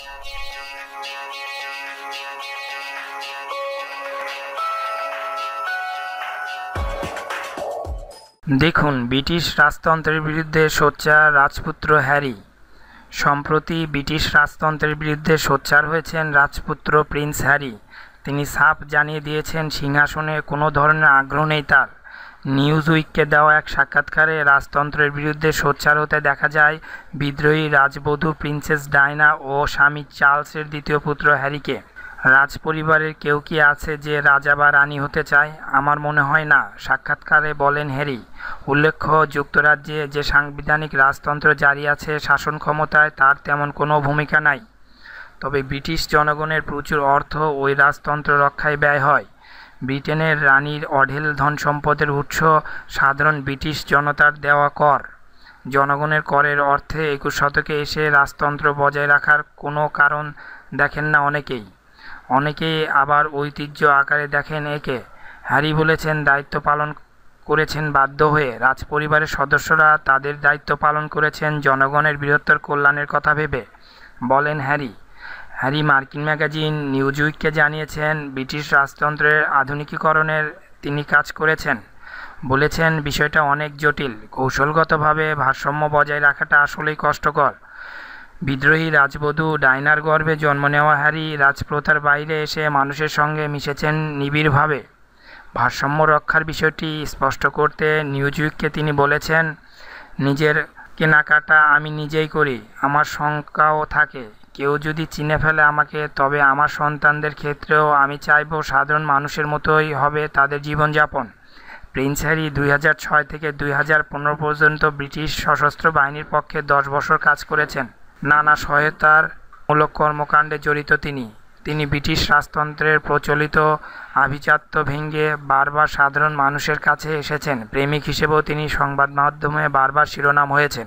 দেখুন ব্রিটিশ রাজতন্ত্রের বিরুদ্ধে সোচ্চার রাজপুত্র হ্যারি সম্প্রতি ব্রিটিশ রাজতন্ত্রের বিরুদ্ধে সোচ্চার হয়েছেন রাজপুত্র প্রিন্স হ্যারি তিনি সাফ জানিয়ে দিয়েছেন সিংহাসনে কোনো ধরনের আগ্রহ নেই তার নিউজ উইককে দেওয়া এক সাক্ষাৎকারে রাজতন্ত্রের বিরুদ্ধে সোচ্চার হতে দেখা যায় বিদ্রোহী রাজবধূ প্রিন্সেস ডায়না ও স্বামী চার্লসের দ্বিতীয় পুত্র হ্যারিকে রাজ পরিবারের কেউ কি আছে যে রাজা বা রানী হতে চায় আমার মনে হয় না সাক্ষাৎকারে বলেন হ্যারি উল্লেখ্য যুক্তরাজ্যে যে সাংবিধানিক রাজতন্ত্র জারি আছে শাসন ক্ষমতায় তার তেমন কোনো ভূমিকা নাই তবে ব্রিটিশ জনগণের প্রচুর অর্থ ওই রাজতন্ত্র রক্ষায় ব্যয় হয় ব্রিটেনের রানীর অঢেল ধন সম্পদের উৎস সাধারণ ব্রিটিশ জনতার দেওয়া কর জনগণের করের অর্থে একুশ শতকে এসে রাজতন্ত্র বজায় রাখার কোনো কারণ দেখেন না অনেকেই অনেকেই আবার ঐতিহ্য আকারে দেখেন একে হ্যারি বলেছেন দায়িত্ব পালন করেছেন বাধ্য হয়ে রাজপরিবারের সদস্যরা তাদের দায়িত্ব পালন করেছেন জনগণের বৃহত্তর কল্যাণের কথা ভেবে বলেন হ্যারি হ্যারি মার্কিন ম্যাগাজিন নিউজউইককে জানিয়েছেন ব্রিটিশ রাজতন্ত্রের আধুনিকীকরণের তিনি কাজ করেছেন বলেছেন বিষয়টা অনেক জটিল কৌশলগতভাবে ভারসাম্য বজায় রাখাটা আসলেই কষ্টকর বিদ্রোহী রাজবধূ ডাইনার গর্ভে জন্ম নেওয়া হ্যারি রাজপ্রথার বাইরে এসে মানুষের সঙ্গে মিশেছেন নিবিড়ভাবে ভারসাম্য রক্ষার বিষয়টি স্পষ্ট করতে নিউজউইককে তিনি বলেছেন নিজের কেনাকাটা আমি নিজেই করি আমার শঙ্কাও থাকে কেউ যদি চিনে ফেলে আমাকে তবে আমার সন্তানদের ক্ষেত্রেও আমি চাইব সাধারণ মানুষের মতোই হবে তাদের জীবনযাপন প্রিন্স হ্যারি দুই থেকে দুই পনেরো পর্যন্ত ব্রিটিশ সশস্ত্র বাহিনীর পক্ষে দশ বছর কাজ করেছেন নানা সহায়তার মূলক কর্মকাণ্ডে জড়িত তিনি তিনি ব্রিটিশ রাজতন্ত্রের প্রচলিত আভিজাত্য ভেঙে বারবার সাধারণ মানুষের কাছে এসেছেন প্রেমিক হিসেবেও তিনি সংবাদ মাধ্যমে বারবার শিরোনাম হয়েছেন